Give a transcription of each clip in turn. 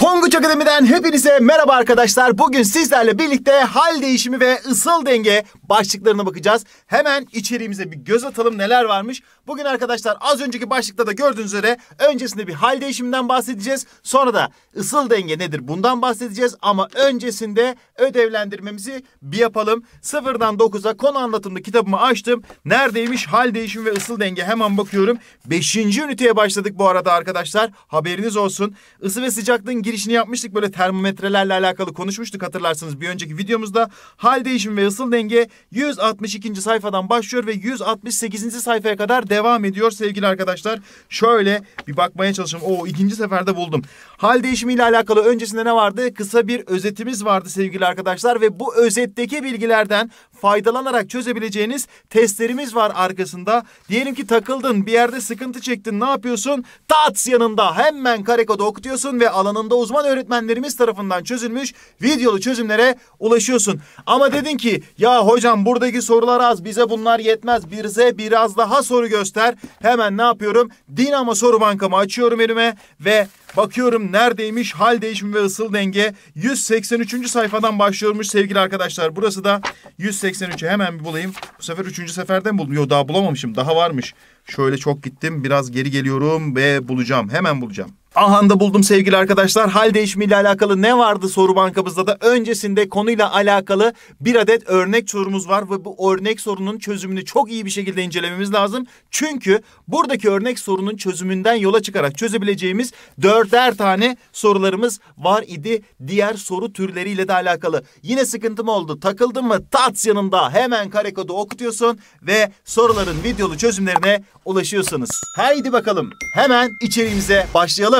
Tonguç Akademi'den hepinize merhaba arkadaşlar. Bugün sizlerle birlikte hal değişimi ve ısıl denge başlıklarına bakacağız. Hemen içeriğimize bir göz atalım neler varmış. Bugün arkadaşlar az önceki başlıkta da gördüğünüz üzere öncesinde bir hal değişiminden bahsedeceğiz. Sonra da ısıl denge nedir bundan bahsedeceğiz. Ama öncesinde ödevlendirmemizi bir yapalım. Sıfırdan 9'a konu anlatımlı kitabımı açtım. Neredeymiş hal değişimi ve ısıl denge hemen bakıyorum. 5. üniteye başladık bu arada arkadaşlar. Haberiniz olsun. Isı ve sıcaklığın girişini yapmıştık. Böyle termometrelerle alakalı konuşmuştuk hatırlarsınız bir önceki videomuzda. Hal değişimi ve ısıl denge 162. sayfadan başlıyor ve 168. sayfaya kadar devam ediyor sevgili arkadaşlar. Şöyle bir bakmaya çalışayım. Oo ikinci seferde buldum. Hal değişimi ile alakalı öncesinde ne vardı? Kısa bir özetimiz vardı sevgili arkadaşlar ve bu özetteki bilgilerden faydalanarak çözebileceğiniz testlerimiz var arkasında. Diyelim ki takıldın bir yerde sıkıntı çektin ne yapıyorsun? Tats yanında hemen Kareko'da okutuyorsun ve alanında uzman öğretmenlerimiz tarafından çözülmüş videolu çözümlere ulaşıyorsun. Ama dedin ki ya hocam buradaki sorular az bize bunlar yetmez bize biraz daha soru göster. Hemen ne yapıyorum? Dinamo soru bankamı açıyorum elime ve Bakıyorum neredeymiş hal değişimi ve ısıl denge 183. sayfadan başlıyormuş sevgili arkadaşlar. Burası da 183'e hemen bir bulayım. Bu sefer 3. seferden buldum. Yok daha bulamamışım daha varmış. Şöyle çok gittim biraz geri geliyorum ve bulacağım hemen bulacağım. Ahanda buldum sevgili arkadaşlar. Hal ile alakalı ne vardı soru bankamızda da? Öncesinde konuyla alakalı bir adet örnek sorumuz var ve bu örnek sorunun çözümünü çok iyi bir şekilde incelememiz lazım. Çünkü buradaki örnek sorunun çözümünden yola çıkarak çözebileceğimiz dörder tane sorularımız var idi. Diğer soru türleriyle de alakalı. Yine sıkıntım oldu. Takıldın mı? Tats yanında hemen kare kodu okutuyorsun ve soruların videolu çözümlerine ulaşıyorsunuz. Haydi bakalım hemen içeriğimize başlayalım.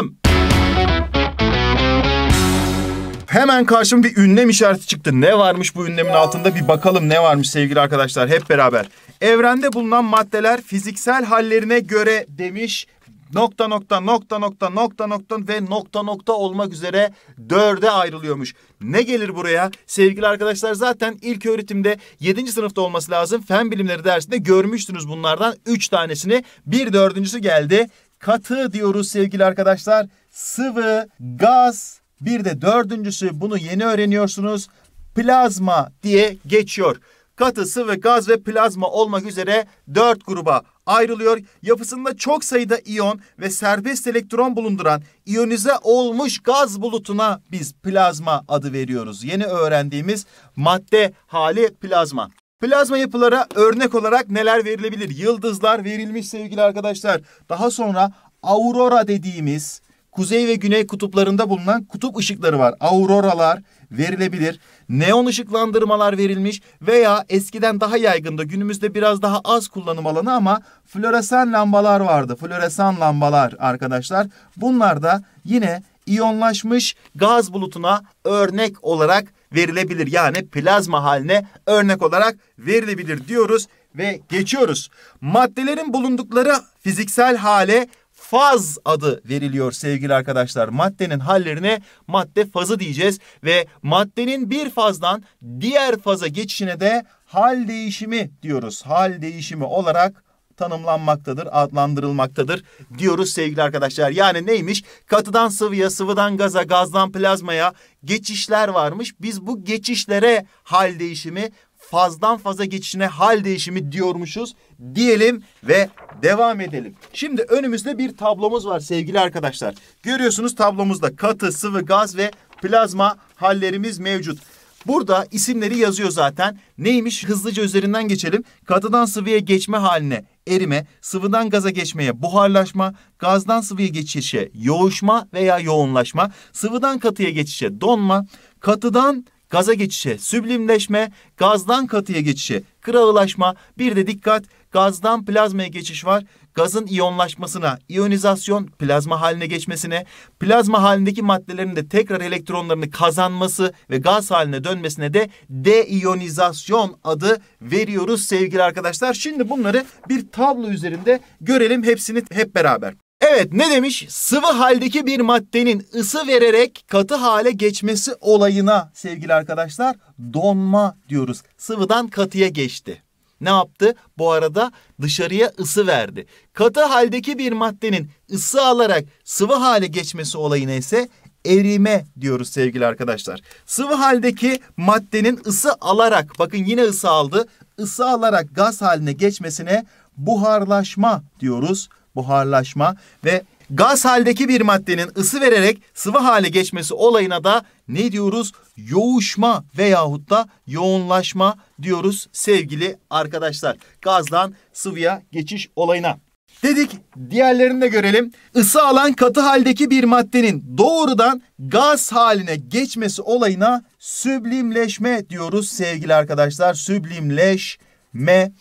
Hemen karşıma bir ünlem işareti çıktı. Ne varmış bu ünlemin altında bir bakalım ne varmış sevgili arkadaşlar hep beraber. Evrende bulunan maddeler fiziksel hallerine göre demiş nokta nokta nokta nokta nokta nokta ve nokta nokta olmak üzere dörde ayrılıyormuş. Ne gelir buraya? Sevgili arkadaşlar zaten ilk öğretimde 7. sınıfta olması lazım. Fen bilimleri dersinde görmüştünüz bunlardan 3 tanesini. Bir dördüncüsü geldi. Katı diyoruz sevgili arkadaşlar. Sıvı, gaz, bir de dördüncüsü bunu yeni öğreniyorsunuz. Plazma diye geçiyor. Katı, sıvı, gaz ve plazma olmak üzere dört gruba ayrılıyor. Yapısında çok sayıda iyon ve serbest elektron bulunduran iyonize olmuş gaz bulutuna biz plazma adı veriyoruz. Yeni öğrendiğimiz madde hali plazma. Plazma yapılara örnek olarak neler verilebilir? Yıldızlar verilmiş sevgili arkadaşlar. Daha sonra aurora dediğimiz kuzey ve güney kutuplarında bulunan kutup ışıkları var. Auroralar verilebilir. Neon ışıklandırmalar verilmiş veya eskiden daha yaygında günümüzde biraz daha az kullanım alanı ama floresan lambalar vardı. Floresan lambalar arkadaşlar. Bunlar da yine iyonlaşmış gaz bulutuna örnek olarak verilebilir. Yani plazma haline örnek olarak verilebilir diyoruz ve geçiyoruz. Maddelerin bulundukları fiziksel hale faz adı veriliyor sevgili arkadaşlar. Maddenin hallerine madde fazı diyeceğiz ve maddenin bir fazdan diğer faza geçişine de hal değişimi diyoruz. Hal değişimi olarak tanımlanmaktadır, adlandırılmaktadır diyoruz sevgili arkadaşlar. Yani neymiş? Katıdan sıvıya, sıvıdan gaza, gazdan plazmaya geçişler varmış. Biz bu geçişlere hal değişimi, fazdan faza geçişine hal değişimi diyormuşuz diyelim ve devam edelim. Şimdi önümüzde bir tablomuz var sevgili arkadaşlar. Görüyorsunuz tablomuzda katı, sıvı, gaz ve plazma hallerimiz mevcut. Burada isimleri yazıyor zaten. Neymiş? Hızlıca üzerinden geçelim. Katıdan sıvıya geçme haline erime, sıvıdan gaza geçmeye buharlaşma, gazdan sıvıya geçişe yoğuşma veya yoğunlaşma, sıvıdan katıya geçişe donma, katıdan gaza geçişe süblimleşme, gazdan katıya geçişe krağılaşma, bir de dikkat gazdan plazmaya geçiş var. Gazın iyonlaşmasına, iyonizasyon plazma haline geçmesine, plazma halindeki maddelerin de tekrar elektronlarını kazanması ve gaz haline dönmesine de deiyonizasyon adı veriyoruz sevgili arkadaşlar. Şimdi bunları bir tablo üzerinde görelim hepsini hep beraber. Evet ne demiş? Sıvı haldeki bir maddenin ısı vererek katı hale geçmesi olayına sevgili arkadaşlar donma diyoruz. Sıvıdan katıya geçti. Ne yaptı? Bu arada dışarıya ısı verdi. Katı haldeki bir maddenin ısı alarak sıvı hale geçmesi olayına ise erime diyoruz sevgili arkadaşlar. Sıvı haldeki maddenin ısı alarak bakın yine ısı aldı. ısı alarak gaz haline geçmesine buharlaşma diyoruz buharlaşma ve gaz haldeki bir maddenin ısı vererek sıvı hale geçmesi olayına da ne diyoruz? Yoğuşma veyahut da yoğunlaşma diyoruz sevgili arkadaşlar. Gazdan sıvıya geçiş olayına. Dedik diğerlerini de görelim. Isı alan katı haldeki bir maddenin doğrudan gaz haline geçmesi olayına süblimleşme diyoruz sevgili arkadaşlar. Süblimleşme.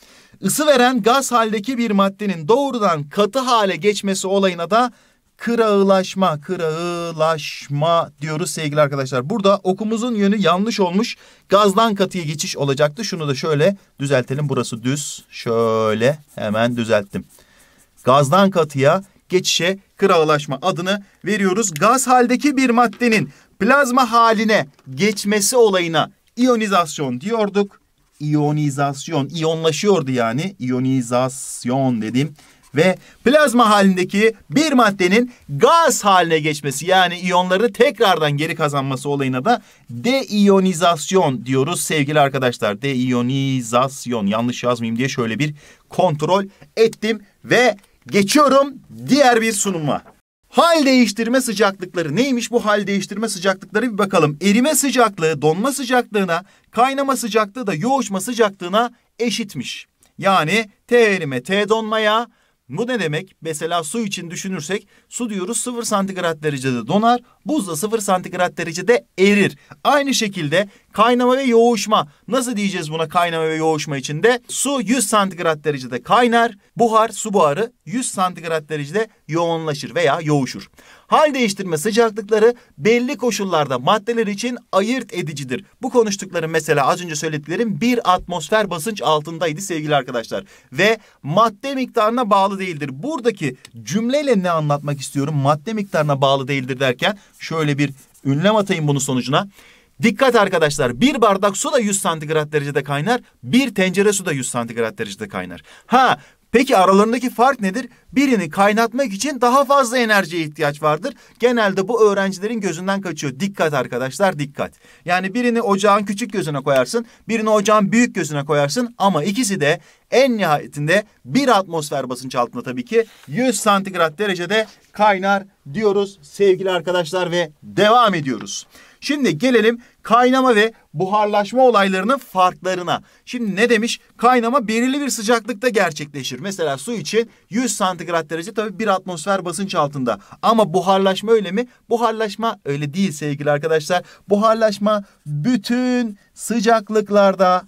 Isı veren gaz haldeki bir maddenin doğrudan katı hale geçmesi olayına da kırağılaşma, kırağılaşma diyoruz sevgili arkadaşlar. Burada okumuzun yönü yanlış olmuş. Gazdan katıya geçiş olacaktı. Şunu da şöyle düzeltelim. Burası düz. Şöyle hemen düzelttim. Gazdan katıya geçişe kırağılaşma adını veriyoruz. Gaz haldeki bir maddenin plazma haline geçmesi olayına iyonizasyon diyorduk iyonizasyon, iyonlaşıyordu yani iyonizasyon dedim. Ve plazma halindeki bir maddenin gaz haline geçmesi yani iyonları tekrardan geri kazanması olayına da deiyonizasyon diyoruz sevgili arkadaşlar. Deiyonizasyon yanlış yazmayayım diye şöyle bir kontrol ettim ve geçiyorum diğer bir sunuma. Hal değiştirme sıcaklıkları neymiş bu hal değiştirme sıcaklıkları bir bakalım. Erime sıcaklığı donma sıcaklığına, kaynama sıcaklığı da yoğuşma sıcaklığına eşitmiş. Yani T erime T donmaya, bu ne demek? Mesela su için düşünürsek su diyoruz 0 santigrat derecede donar, buz da 0 santigrat derecede erir. Aynı şekilde kaynama ve yoğuşma. Nasıl diyeceğiz buna kaynama ve yoğuşma içinde? Su 100 santigrat derecede kaynar, buhar, su buharı 100 santigrat derecede yoğunlaşır veya yoğuşur. Hal değiştirme sıcaklıkları belli koşullarda maddeler için ayırt edicidir. Bu konuştuklarım mesela az önce söylediklerim bir atmosfer basınç altındaydı sevgili arkadaşlar. Ve madde miktarına bağlı değildir. Buradaki cümleyle ne anlatmak istiyorum? Madde miktarına bağlı değildir derken şöyle bir ünlem atayım bunun sonucuna. Dikkat arkadaşlar bir bardak su da 100 santigrat derecede kaynar. Bir tencere su da 100 santigrat derecede kaynar. Ha Peki aralarındaki fark nedir? Birini kaynatmak için daha fazla enerjiye ihtiyaç vardır. Genelde bu öğrencilerin gözünden kaçıyor. Dikkat arkadaşlar dikkat. Yani birini ocağın küçük gözüne koyarsın, birini ocağın büyük gözüne koyarsın ama ikisi de en nihayetinde bir atmosfer basınç altında tabii ki 100 santigrat derecede kaynar diyoruz sevgili arkadaşlar ve devam ediyoruz. Şimdi gelelim kaynama ve buharlaşma olaylarının farklarına. Şimdi ne demiş? Kaynama belirli bir sıcaklıkta gerçekleşir. Mesela su için 100 santigrat derece tabii bir atmosfer basınç altında. Ama buharlaşma öyle mi? Buharlaşma öyle değil sevgili arkadaşlar. Buharlaşma bütün sıcaklıklarda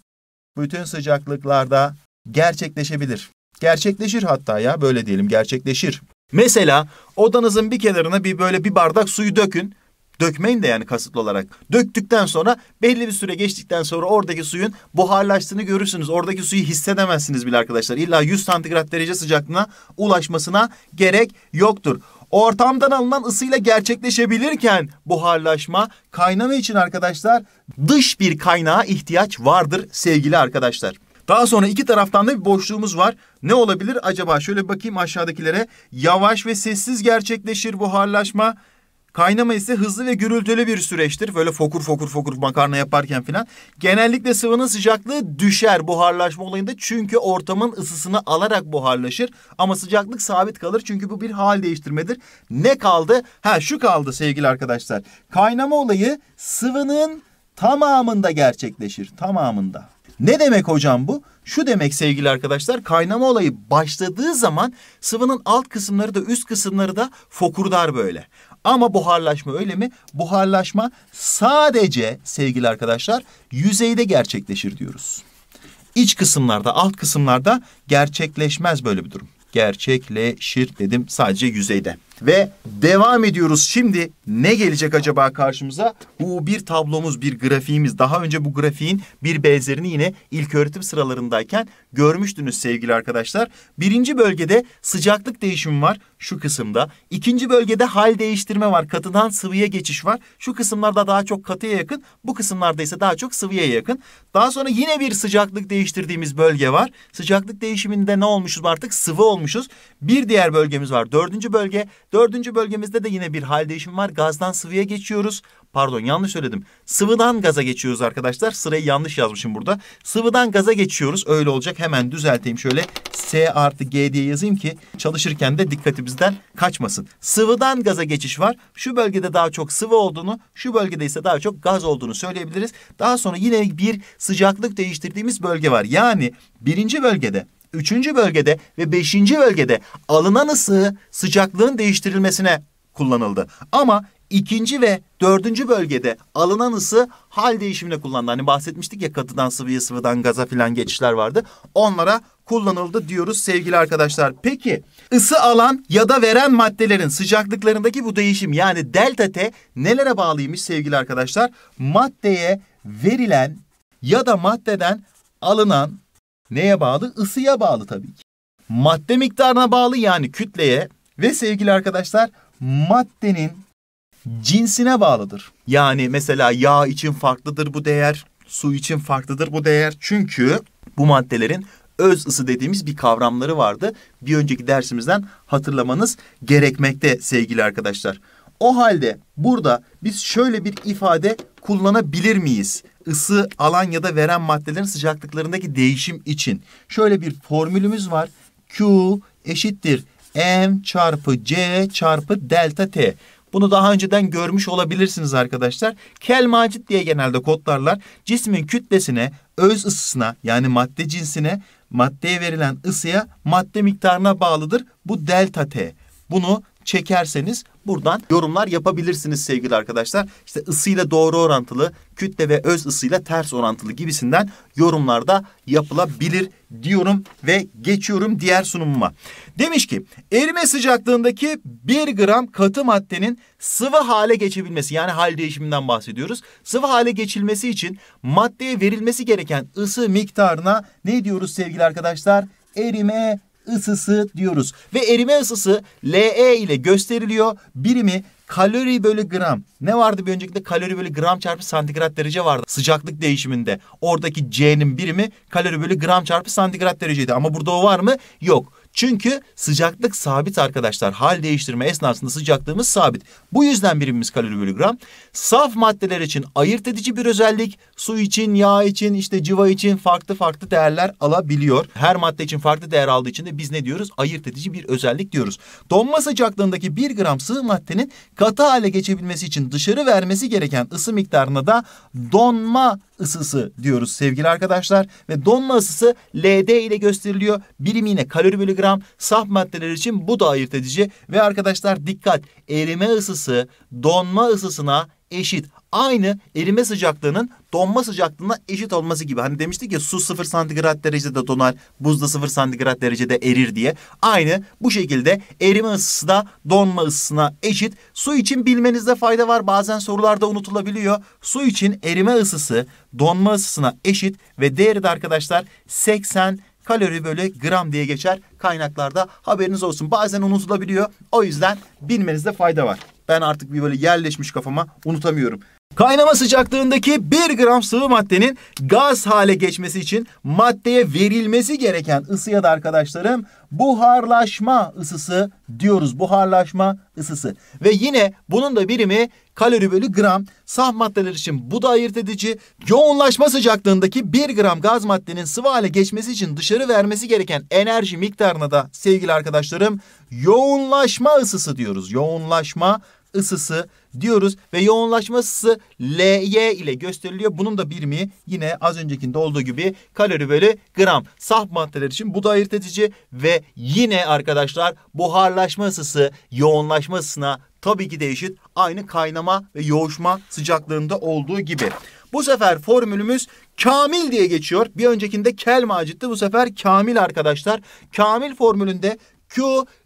bütün sıcaklıklarda gerçekleşebilir. Gerçekleşir hatta ya böyle diyelim gerçekleşir. Mesela odanızın bir kenarına bir böyle bir bardak suyu dökün. Dökmeyin de yani kasıtlı olarak. Döktükten sonra belli bir süre geçtikten sonra oradaki suyun buharlaştığını görürsünüz. Oradaki suyu hissedemezsiniz bile arkadaşlar. İlla 100 santigrat derece sıcaklığına ulaşmasına gerek yoktur. Ortamdan alınan ısıyla gerçekleşebilirken buharlaşma kaynama için arkadaşlar dış bir kaynağa ihtiyaç vardır sevgili arkadaşlar. Daha sonra iki taraftan da bir boşluğumuz var. Ne olabilir acaba? Şöyle bakayım aşağıdakilere. Yavaş ve sessiz gerçekleşir buharlaşma. Kaynama ise hızlı ve gürültülü bir süreçtir. Böyle fokur fokur fokur makarna yaparken filan. Genellikle sıvının sıcaklığı düşer buharlaşma olayında. Çünkü ortamın ısısını alarak buharlaşır. Ama sıcaklık sabit kalır. Çünkü bu bir hal değiştirmedir. Ne kaldı? Ha şu kaldı sevgili arkadaşlar. Kaynama olayı sıvının tamamında gerçekleşir. Tamamında. Ne demek hocam bu? Şu demek sevgili arkadaşlar kaynama olayı başladığı zaman sıvının alt kısımları da üst kısımları da fokurdar böyle. Ama buharlaşma öyle mi? Buharlaşma sadece sevgili arkadaşlar yüzeyde gerçekleşir diyoruz. İç kısımlarda, alt kısımlarda gerçekleşmez böyle bir durum. Gerçekleşir dedim sadece yüzeyde. Ve devam ediyoruz şimdi ne gelecek acaba karşımıza? Bu bir tablomuz, bir grafiğimiz. Daha önce bu grafiğin bir benzerini yine ilk öğretim sıralarındayken görmüştünüz sevgili arkadaşlar. Birinci bölgede sıcaklık değişimi var şu kısımda. İkinci bölgede hal değiştirme var. Katıdan sıvıya geçiş var. Şu kısımlarda daha çok katıya yakın. Bu kısımlarda ise daha çok sıvıya yakın. Daha sonra yine bir sıcaklık değiştirdiğimiz bölge var. Sıcaklık değişiminde ne olmuşuz artık? Sıvı olmuşuz. Bir diğer bölgemiz var. Dördüncü bölge Dördüncü bölgemizde de yine bir hal değişimi var. Gazdan sıvıya geçiyoruz. Pardon yanlış söyledim. Sıvıdan gaza geçiyoruz arkadaşlar. Sırayı yanlış yazmışım burada. Sıvıdan gaza geçiyoruz. Öyle olacak. Hemen düzelteyim şöyle. S artı G diye yazayım ki çalışırken de dikkatimizden kaçmasın. Sıvıdan gaza geçiş var. Şu bölgede daha çok sıvı olduğunu, şu bölgede ise daha çok gaz olduğunu söyleyebiliriz. Daha sonra yine bir sıcaklık değiştirdiğimiz bölge var. Yani birinci bölgede üçüncü bölgede ve beşinci bölgede alınan ısı sıcaklığın değiştirilmesine kullanıldı. Ama ikinci ve dördüncü bölgede alınan ısı hal değişimine kullanıldı. Hani bahsetmiştik ya katıdan sıvıya sıvıdan gaza filan geçişler vardı. Onlara kullanıldı diyoruz sevgili arkadaşlar. Peki ısı alan ya da veren maddelerin sıcaklıklarındaki bu değişim yani delta T nelere bağlıymış sevgili arkadaşlar? Maddeye verilen ya da maddeden alınan Neye bağlı? Isıya bağlı tabii ki. Madde miktarına bağlı yani kütleye ve sevgili arkadaşlar maddenin cinsine bağlıdır. Yani mesela yağ için farklıdır bu değer, su için farklıdır bu değer. Çünkü bu maddelerin öz ısı dediğimiz bir kavramları vardı. Bir önceki dersimizden hatırlamanız gerekmekte sevgili arkadaşlar. O halde burada biz şöyle bir ifade kullanabilir miyiz? ısı alan ya da veren maddelerin sıcaklıklarındaki değişim için. Şöyle bir formülümüz var. Q eşittir M çarpı C çarpı delta T. Bunu daha önceden görmüş olabilirsiniz arkadaşlar. kelmacit diye genelde kodlarlar. Cismin kütlesine, öz ısısına yani madde cinsine, maddeye verilen ısıya madde miktarına bağlıdır. Bu delta T. Bunu çekerseniz Buradan yorumlar yapabilirsiniz sevgili arkadaşlar. İşte ısıyla doğru orantılı, kütle ve öz ısıyla ters orantılı gibisinden yorumlar da yapılabilir diyorum ve geçiyorum diğer sunumuma. Demiş ki erime sıcaklığındaki 1 gram katı maddenin sıvı hale geçebilmesi yani hal değişiminden bahsediyoruz. Sıvı hale geçilmesi için maddeye verilmesi gereken ısı miktarına ne diyoruz sevgili arkadaşlar? Erime ısısı diyoruz. Ve erime ısısı LE ile gösteriliyor. Birimi kalori bölü gram. Ne vardı bir öncekinde? Kalori bölü gram çarpı santigrat derece vardı sıcaklık değişiminde. Oradaki C'nin birimi kalori bölü gram çarpı santigrat dereceydi. Ama burada o var mı? Yok. Çünkü sıcaklık sabit arkadaşlar. Hal değiştirme esnasında sıcaklığımız sabit. Bu yüzden birimimiz kalori bölü gram. Saf maddeler için ayırt edici bir özellik. Su için, yağ için, işte civa için farklı farklı değerler alabiliyor. Her madde için farklı değer aldığı için de biz ne diyoruz? Ayırt edici bir özellik diyoruz. Donma sıcaklığındaki bir gram sıvı maddenin katı hale geçebilmesi için dışarı vermesi gereken ısı miktarına da donma ısısı diyoruz sevgili arkadaşlar. Ve donma ısısı LD ile gösteriliyor. Birim yine kalori bölü gram. Saf maddeler için bu da ayırt edici. Ve arkadaşlar dikkat erime ısısı donma ısısına eşit aynı erime sıcaklığının donma sıcaklığına eşit olması gibi. Hani demiştik ya su 0 santigrat derecede donar, buzda 0 santigrat derecede erir diye. Aynı bu şekilde erime ısısı da donma ısısına eşit. Su için bilmenizde fayda var. Bazen sorularda unutulabiliyor. Su için erime ısısı donma ısısına eşit ve değeri de arkadaşlar 80 kalori bölü gram diye geçer kaynaklarda haberiniz olsun. Bazen unutulabiliyor. O yüzden bilmenizde fayda var. Ben artık bir böyle yerleşmiş kafama unutamıyorum. Kaynama sıcaklığındaki 1 gram sıvı maddenin gaz hale geçmesi için maddeye verilmesi gereken ısıya da arkadaşlarım buharlaşma ısısı diyoruz. Buharlaşma ısısı. Ve yine bunun da birimi kalori bölü gram. Saf maddeler için bu da ayırt edici. Yoğunlaşma sıcaklığındaki 1 gram gaz maddenin sıvı hale geçmesi için dışarı vermesi gereken enerji miktarına da sevgili arkadaşlarım yoğunlaşma ısısı diyoruz. Yoğunlaşma ısısı diyoruz ve yoğunlaşma ısısı LY ile gösteriliyor. Bunun da birimi yine az öncekinde olduğu gibi kalori bölü gram. Saf maddeler için bu da ayırt edici ve yine arkadaşlar buharlaşma ısısı yoğunlaşma ısısına tabii ki değişir. Aynı kaynama ve yoğuşma sıcaklığında olduğu gibi. Bu sefer formülümüz Kamil diye geçiyor. Bir öncekinde kel macitti. Bu sefer Kamil arkadaşlar. Kamil formülünde Q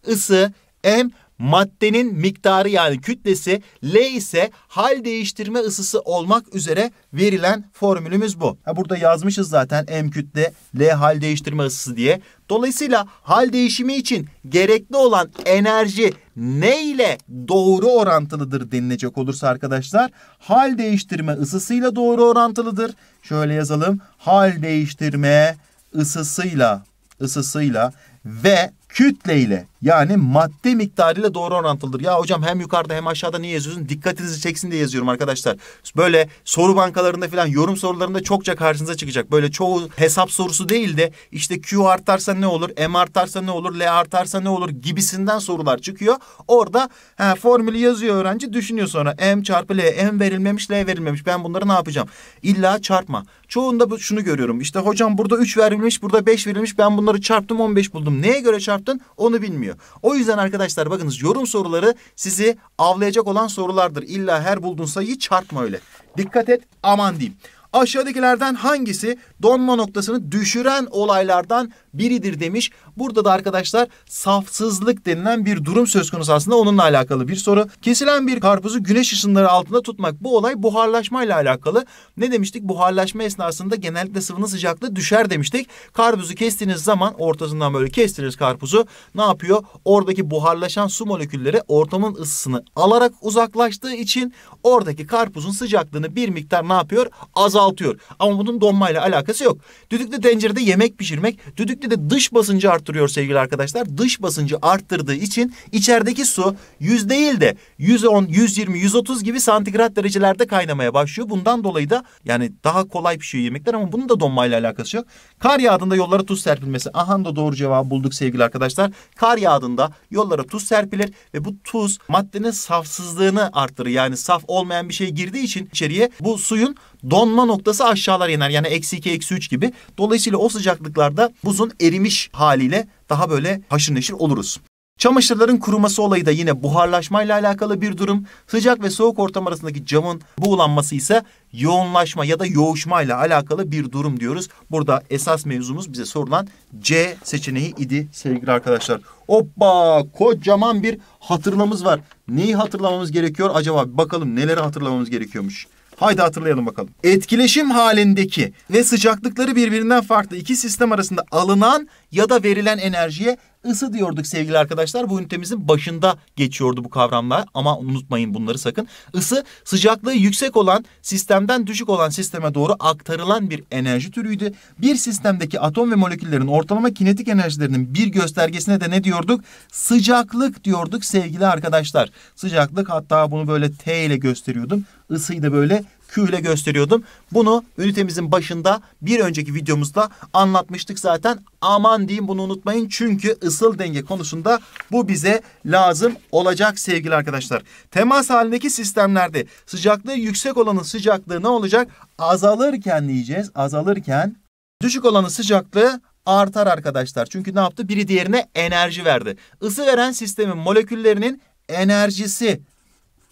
ısı M maddenin miktarı yani kütlesi, L ise hal değiştirme ısısı olmak üzere verilen formülümüz bu. Ha burada yazmışız zaten M kütle, L hal değiştirme ısısı diye. Dolayısıyla hal değişimi için gerekli olan enerji ne ile doğru orantılıdır denilecek olursa arkadaşlar hal değiştirme ısısıyla doğru orantılıdır. Şöyle yazalım. Hal değiştirme ısısıyla ısısıyla ve Kütle ile yani madde ile doğru orantılıdır. Ya hocam hem yukarıda hem aşağıda niye yazıyorsun? Dikkatinizi çeksin diye yazıyorum arkadaşlar. Böyle soru bankalarında falan yorum sorularında çokça karşınıza çıkacak. Böyle çoğu hesap sorusu değil de işte Q artarsa ne olur? M artarsa ne olur? L artarsa ne olur? Gibisinden sorular çıkıyor. Orada he, formülü yazıyor öğrenci düşünüyor sonra M çarpı L. M verilmemiş L verilmemiş. Ben bunları ne yapacağım? İlla çarpma. Çoğunda şunu görüyorum. İşte hocam burada 3 verilmiş burada 5 verilmiş. Ben bunları çarptım 15 buldum. Neye göre çarptım? yaptın onu bilmiyor. O yüzden arkadaşlar bakınız yorum soruları sizi avlayacak olan sorulardır. İlla her bulduğun sayıyı çarpma öyle. Dikkat et aman diyeyim. Aşağıdakilerden hangisi donma noktasını düşüren olaylardan biridir demiş. Burada da arkadaşlar safsızlık denilen bir durum söz konusu aslında onunla alakalı bir soru. Kesilen bir karpuzu güneş ışınları altında tutmak bu olay buharlaşmayla alakalı. Ne demiştik? Buharlaşma esnasında genellikle sıvının sıcaklığı düşer demiştik. Karpuzu kestiğiniz zaman ortasından böyle kestiniz karpuzu. Ne yapıyor? Oradaki buharlaşan su molekülleri ortamın ısısını alarak uzaklaştığı için oradaki karpuzun sıcaklığını bir miktar ne yapıyor? Azaltıyor dağıtıyor. Ama bunun donmayla alakası yok. Düdüklü tencerede yemek pişirmek, düdüklü de dış basıncı arttırıyor sevgili arkadaşlar. Dış basıncı arttırdığı için içerideki su 100 değil de 110, 120, 130 gibi santigrat derecelerde kaynamaya başlıyor. Bundan dolayı da yani daha kolay pişiyor yemekler ama bunun da donmayla alakası yok. Kar yağdığında yollara tuz serpilmesi. Aha da doğru cevabı bulduk sevgili arkadaşlar. Kar yağdığında yollara tuz serpilir ve bu tuz maddenin safsızlığını arttırır. Yani saf olmayan bir şey girdiği için içeriye bu suyun donma noktası aşağılar iner. Yani eksi 2, eksi 3 gibi. Dolayısıyla o sıcaklıklarda buzun erimiş haliyle daha böyle haşır neşir oluruz. Çamaşırların kuruması olayı da yine buharlaşmayla alakalı bir durum. Sıcak ve soğuk ortam arasındaki camın buğulanması ise yoğunlaşma ya da yoğuşmayla alakalı bir durum diyoruz. Burada esas mevzumuz bize sorulan C seçeneği idi sevgili arkadaşlar. Hoppa kocaman bir hatırlamamız var. Neyi hatırlamamız gerekiyor acaba? Bakalım neleri hatırlamamız gerekiyormuş. Haydi hatırlayalım bakalım. Etkileşim halindeki ve sıcaklıkları birbirinden farklı iki sistem arasında alınan ya da verilen enerjiye ısı diyorduk sevgili arkadaşlar. Bu ünitemizin başında geçiyordu bu kavramlar ama unutmayın bunları sakın. Isı sıcaklığı yüksek olan sistemden düşük olan sisteme doğru aktarılan bir enerji türüydü. Bir sistemdeki atom ve moleküllerin ortalama kinetik enerjilerinin bir göstergesine de ne diyorduk? Sıcaklık diyorduk sevgili arkadaşlar. Sıcaklık hatta bunu böyle T ile gösteriyordum ısıyı da böyle kühle gösteriyordum. Bunu ünitemizin başında bir önceki videomuzda anlatmıştık zaten. Aman diyeyim bunu unutmayın çünkü ısıl denge konusunda bu bize lazım olacak sevgili arkadaşlar. Temas halindeki sistemlerde sıcaklığı yüksek olanın sıcaklığı ne olacak? Azalırken diyeceğiz azalırken düşük olanın sıcaklığı artar arkadaşlar. Çünkü ne yaptı? Biri diğerine enerji verdi. Isı veren sistemin moleküllerinin enerjisi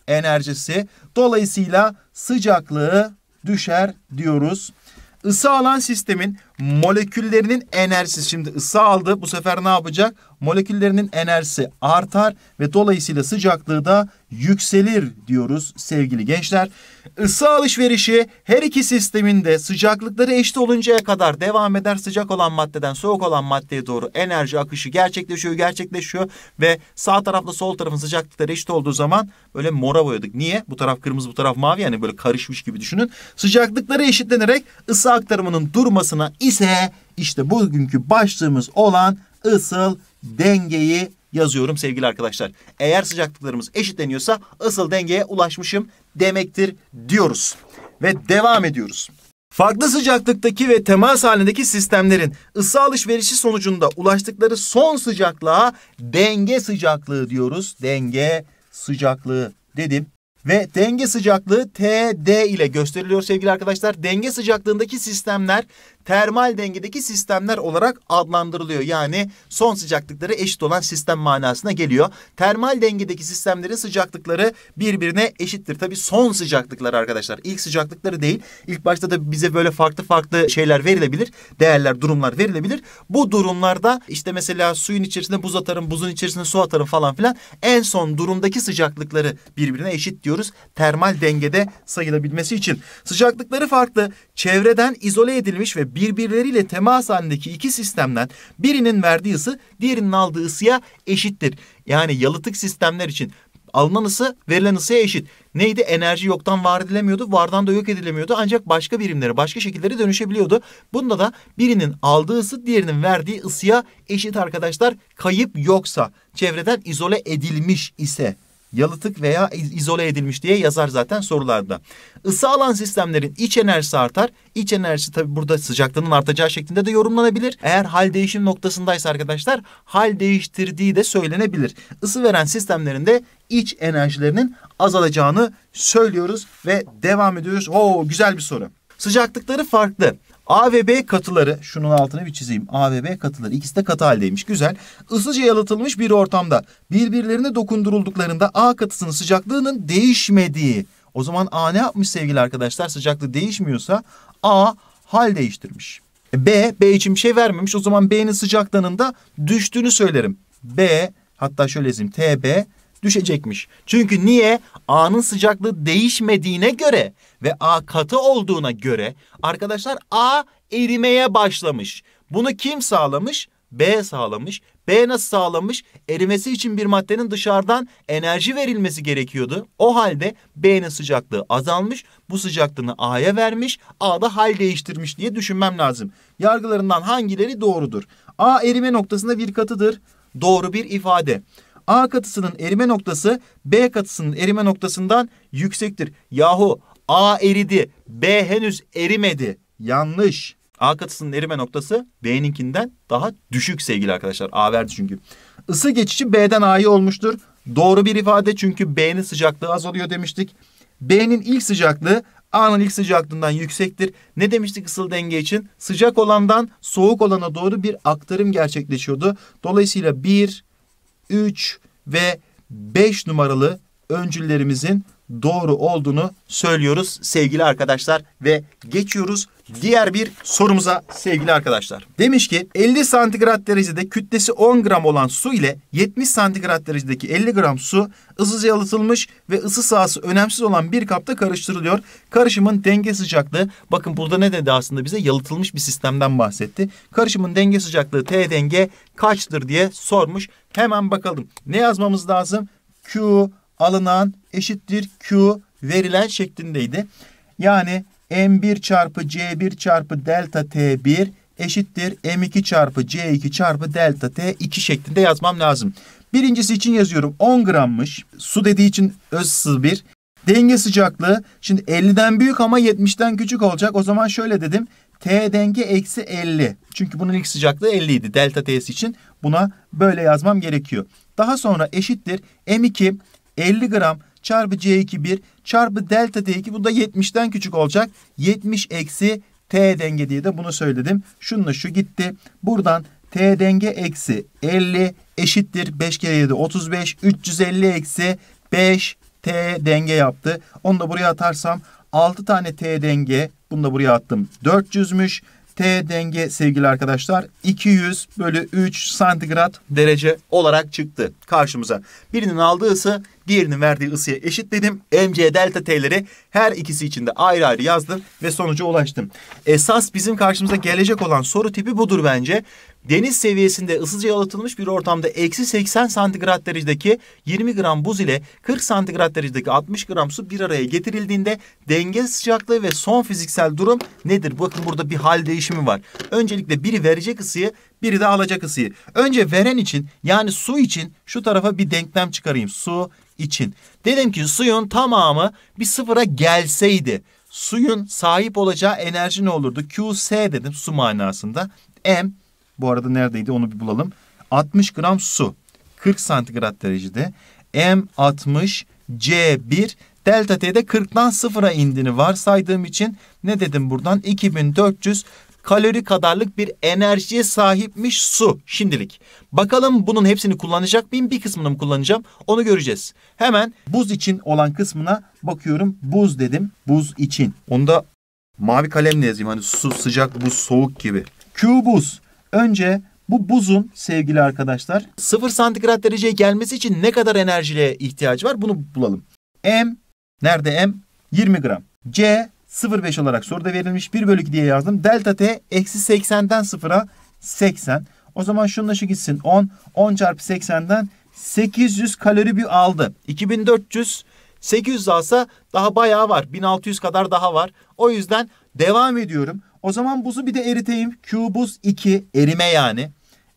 enerjisi. Dolayısıyla sıcaklığı düşer diyoruz. Isı alan sistemin moleküllerinin enerjisi şimdi ısı aldı. Bu sefer ne yapacak? Moleküllerinin enerjisi artar ve dolayısıyla sıcaklığı da yükselir diyoruz sevgili gençler. Isı alışverişi her iki sisteminde sıcaklıkları eşit oluncaya kadar devam eder. Sıcak olan maddeden soğuk olan maddeye doğru enerji akışı gerçekleşiyor, gerçekleşiyor ve sağ tarafla sol tarafın sıcaklıkları eşit olduğu zaman böyle mora boyadık. Niye? Bu taraf kırmızı, bu taraf mavi yani böyle karışmış gibi düşünün. Sıcaklıkları eşitlenerek ısı aktarımının durmasına is ise işte bugünkü başlığımız olan ısıl dengeyi yazıyorum sevgili arkadaşlar. Eğer sıcaklıklarımız eşitleniyorsa ısıl dengeye ulaşmışım demektir diyoruz. Ve devam ediyoruz. Farklı sıcaklıktaki ve temas halindeki sistemlerin ısı alışverişi sonucunda ulaştıkları son sıcaklığa denge sıcaklığı diyoruz. Denge sıcaklığı dedim. Ve denge sıcaklığı TD ile gösteriliyor sevgili arkadaşlar. Denge sıcaklığındaki sistemler termal dengedeki sistemler olarak adlandırılıyor. Yani son sıcaklıkları eşit olan sistem manasına geliyor. Termal dengedeki sistemlerin sıcaklıkları birbirine eşittir. Tabii son sıcaklıklar arkadaşlar. İlk sıcaklıkları değil. İlk başta da bize böyle farklı farklı şeyler verilebilir. Değerler, durumlar verilebilir. Bu durumlarda işte mesela suyun içerisinde buz atarım, buzun içerisinde su atarım falan filan. En son durumdaki sıcaklıkları birbirine eşit diyoruz. Termal dengede sayılabilmesi için. Sıcaklıkları farklı, çevreden izole edilmiş ve birbirleriyle temas halindeki iki sistemden birinin verdiği ısı diğerinin aldığı ısıya eşittir. Yani yalıtık sistemler için alınan ısı verilen ısıya eşit. Neydi? Enerji yoktan var edilemiyordu, vardan da yok edilemiyordu. Ancak başka birimlere, başka şekillere dönüşebiliyordu. Bunda da birinin aldığı ısı diğerinin verdiği ısıya eşit arkadaşlar. Kayıp yoksa, çevreden izole edilmiş ise yalıtık veya izole edilmiş diye yazar zaten sorularda. Isı alan sistemlerin iç enerjisi artar. İç enerjisi tabi burada sıcaklığının artacağı şeklinde de yorumlanabilir. Eğer hal değişim noktasındaysa arkadaşlar hal değiştirdiği de söylenebilir. Isı veren sistemlerin de iç enerjilerinin azalacağını söylüyoruz ve devam ediyoruz. Oo güzel bir soru. Sıcaklıkları farklı. A ve B katıları şunun altını bir çizeyim. A ve B katıları ikisi de katı haldeymiş. Güzel. Isıca yalıtılmış bir ortamda birbirlerine dokundurulduklarında A katısının sıcaklığının değişmediği. O zaman A ne yapmış sevgili arkadaşlar? Sıcaklığı değişmiyorsa A hal değiştirmiş. E, B, B için bir şey vermemiş. O zaman B'nin sıcaklığının da düştüğünü söylerim. B, hatta şöyle yazayım. TB düşecekmiş. Çünkü niye? A'nın sıcaklığı değişmediğine göre ve A katı olduğuna göre arkadaşlar A erimeye başlamış. Bunu kim sağlamış? B sağlamış. B nasıl sağlamış? Erimesi için bir maddenin dışarıdan enerji verilmesi gerekiyordu. O halde B'nin sıcaklığı azalmış. Bu sıcaklığını A'ya vermiş. A da hal değiştirmiş diye düşünmem lazım. Yargılarından hangileri doğrudur? A erime noktasında bir katıdır. Doğru bir ifade. A katısının erime noktası B katısının erime noktasından yüksektir. Yahu A eridi, B henüz erimedi. Yanlış. A katısının erime noktası B'ninkinden daha düşük sevgili arkadaşlar. A verdi çünkü. Isı geçişi B'den A'ya olmuştur. Doğru bir ifade çünkü B'nin sıcaklığı az oluyor demiştik. B'nin ilk sıcaklığı A'nın ilk sıcaklığından yüksektir. Ne demiştik ısıl denge için? Sıcak olandan soğuk olana doğru bir aktarım gerçekleşiyordu. Dolayısıyla 1, 3 ve 5 numaralı öncüllerimizin doğru olduğunu söylüyoruz sevgili arkadaşlar ve geçiyoruz diğer bir sorumuza sevgili arkadaşlar. Demiş ki 50 santigrat derecede kütlesi 10 gram olan su ile 70 santigrat derecedeki 50 gram su ısısı yalıtılmış ve ısı sahası önemsiz olan bir kapta karıştırılıyor. Karışımın denge sıcaklığı bakın burada ne dedi aslında bize yalıtılmış bir sistemden bahsetti. Karışımın denge sıcaklığı T denge kaçtır diye sormuş. Hemen bakalım ne yazmamız lazım? Q alınan eşittir Q verilen şeklindeydi. Yani M1 çarpı C1 çarpı delta T1 eşittir M2 çarpı C2 çarpı delta T2 şeklinde yazmam lazım. Birincisi için yazıyorum 10 grammış. Su dediği için öz sıvı 1. Denge sıcaklığı şimdi 50'den büyük ama 70'den küçük olacak. O zaman şöyle dedim. T denge eksi 50. Çünkü bunun ilk sıcaklığı 50 idi. Delta T'si için buna böyle yazmam gerekiyor. Daha sonra eşittir M2 50 gram çarpı C2 1 çarpı delta T2 bu da 70'ten küçük olacak. 70 eksi T denge diye de bunu söyledim. Şununla şu gitti. Buradan T denge eksi 50 eşittir. 5 kere 7 35. 350 eksi 5 T denge yaptı. Onu da buraya atarsam 6 tane T denge. Bunu da buraya attım. 400'müş. T denge sevgili arkadaşlar 200 bölü 3 santigrat derece olarak çıktı karşımıza. Birinin aldığı ısı Diğerinin verdiği ısıya eşitledim. MC delta T'leri her ikisi için de ayrı ayrı yazdım ve sonuca ulaştım. Esas bizim karşımıza gelecek olan soru tipi budur bence deniz seviyesinde ısıca yalıtılmış bir ortamda eksi 80 santigrat derecedeki 20 gram buz ile 40 santigrat derecedeki 60 gram su bir araya getirildiğinde denge sıcaklığı ve son fiziksel durum nedir? Bakın burada bir hal değişimi var. Öncelikle biri verecek ısıyı biri de alacak ısıyı. Önce veren için yani su için şu tarafa bir denklem çıkarayım. Su için. Dedim ki suyun tamamı bir sıfıra gelseydi suyun sahip olacağı enerji ne olurdu? QS dedim su manasında. M bu arada neredeydi onu bir bulalım. 60 gram su 40 santigrat derecede M60 C1 delta T'de 40'dan sıfıra indiğini varsaydığım için ne dedim buradan 2400 kalori kadarlık bir enerjiye sahipmiş su şimdilik. Bakalım bunun hepsini kullanacak mıyım? Bir kısmını mı kullanacağım? Onu göreceğiz. Hemen buz için olan kısmına bakıyorum. Buz dedim. Buz için. Onu da mavi kalemle yazayım. Hani su sıcak buz soğuk gibi. Q buz Önce bu buzun sevgili arkadaşlar 0 santigrat dereceye gelmesi için ne kadar enerjiye ihtiyacı var bunu bulalım. M nerede M? 20 gram. C 0,5 olarak soruda verilmiş 1 bölü 2 diye yazdım. Delta T eksi 80'den 0'a 80. O zaman şununla şu gitsin 10. 10 çarpı 80'den 800 kalori bir aldı. 2400 800 alsa daha bayağı var. 1600 kadar daha var. O yüzden devam ediyorum. O zaman buzu bir de eriteyim. Q buz 2 erime yani.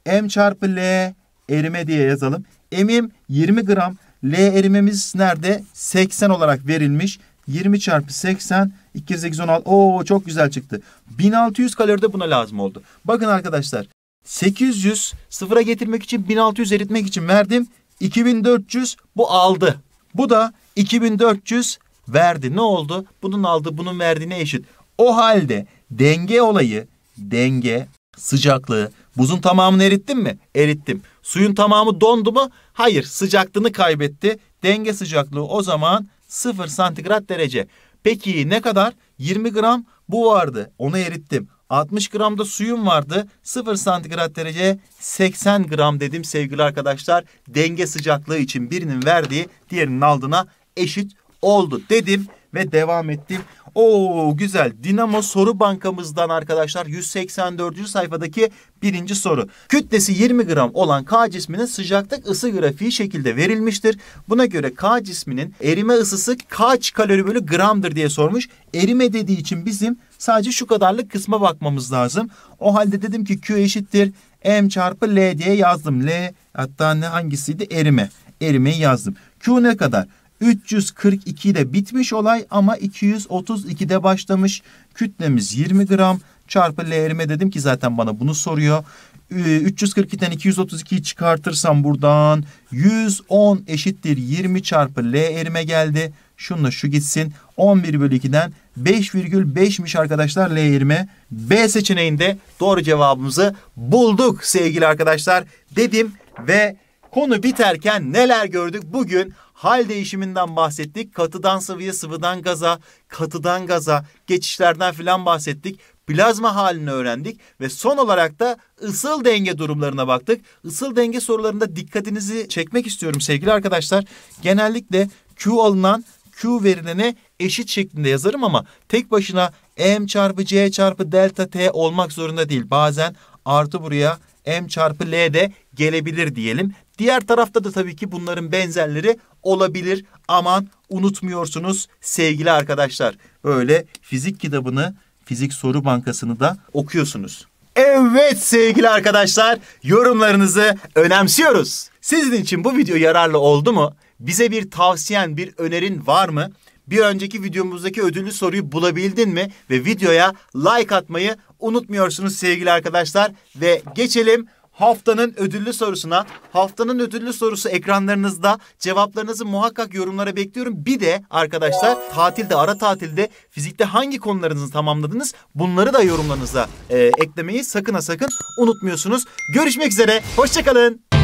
M çarpı L erime diye yazalım. M'im 20 gram. L erimemiz nerede? 80 olarak verilmiş. 20 çarpı 80 2 16. Oo çok güzel çıktı. 1600 kalori de buna lazım oldu. Bakın arkadaşlar 800 sıfıra getirmek için 1600 eritmek için verdim. 2400 bu aldı. Bu da 2400 verdi. Ne oldu? Bunun aldı bunun verdiğine eşit. O halde Denge olayı, denge, sıcaklığı. Buzun tamamını erittim mi? Erittim. Suyun tamamı dondu mu? Hayır, sıcaklığını kaybetti. Denge sıcaklığı o zaman 0 santigrat derece. Peki ne kadar? 20 gram bu vardı. Onu erittim. 60 gram da suyum vardı. 0 santigrat derece 80 gram dedim sevgili arkadaşlar. Denge sıcaklığı için birinin verdiği diğerinin aldığına eşit oldu dedim ve devam ettim. Oo güzel. Dinamo soru bankamızdan arkadaşlar 184. sayfadaki birinci soru. Kütlesi 20 gram olan K cisminin sıcaklık ısı grafiği şekilde verilmiştir. Buna göre K cisminin erime ısısı kaç kalori bölü gramdır diye sormuş. Erime dediği için bizim sadece şu kadarlık kısma bakmamız lazım. O halde dedim ki Q eşittir M çarpı L diye yazdım. L hatta ne hangisiydi? Erime. Erimeyi yazdım. Q ne kadar? 342'de bitmiş olay ama 232'de başlamış. Kütlemiz 20 gram çarpı L erime dedim ki zaten bana bunu soruyor. 342'den 232'yi çıkartırsam buradan 110 eşittir 20 çarpı L erime geldi. Şununla şu gitsin. 11 bölü 2'den 5,5'miş arkadaşlar L erime. B seçeneğinde doğru cevabımızı bulduk sevgili arkadaşlar dedim ve Konu biterken neler gördük? Bugün hal değişiminden bahsettik. Katıdan sıvıya, sıvıdan gaza, katıdan gaza, geçişlerden filan bahsettik. Plazma halini öğrendik ve son olarak da ısıl denge durumlarına baktık. Isıl denge sorularında dikkatinizi çekmek istiyorum sevgili arkadaşlar. Genellikle Q alınan Q verilene eşit şeklinde yazarım ama tek başına M çarpı C çarpı delta T olmak zorunda değil. Bazen artı buraya M çarpı L de gelebilir diyelim. Diğer tarafta da tabii ki bunların benzerleri olabilir. Aman unutmuyorsunuz sevgili arkadaşlar. Böyle fizik kitabını, fizik soru bankasını da okuyorsunuz. Evet sevgili arkadaşlar, yorumlarınızı önemsiyoruz. Sizin için bu video yararlı oldu mu? Bize bir tavsiyen, bir önerin var mı? Bir önceki videomuzdaki ödüllü soruyu bulabildin mi? Ve videoya like atmayı unutmuyorsunuz sevgili arkadaşlar. Ve geçelim haftanın ödüllü sorusuna. Haftanın ödüllü sorusu ekranlarınızda. Cevaplarınızı muhakkak yorumlara bekliyorum. Bir de arkadaşlar tatilde, ara tatilde fizikte hangi konularınızı tamamladınız? Bunları da yorumlarınıza e, eklemeyi sakın ha sakın unutmuyorsunuz. Görüşmek üzere, hoşçakalın.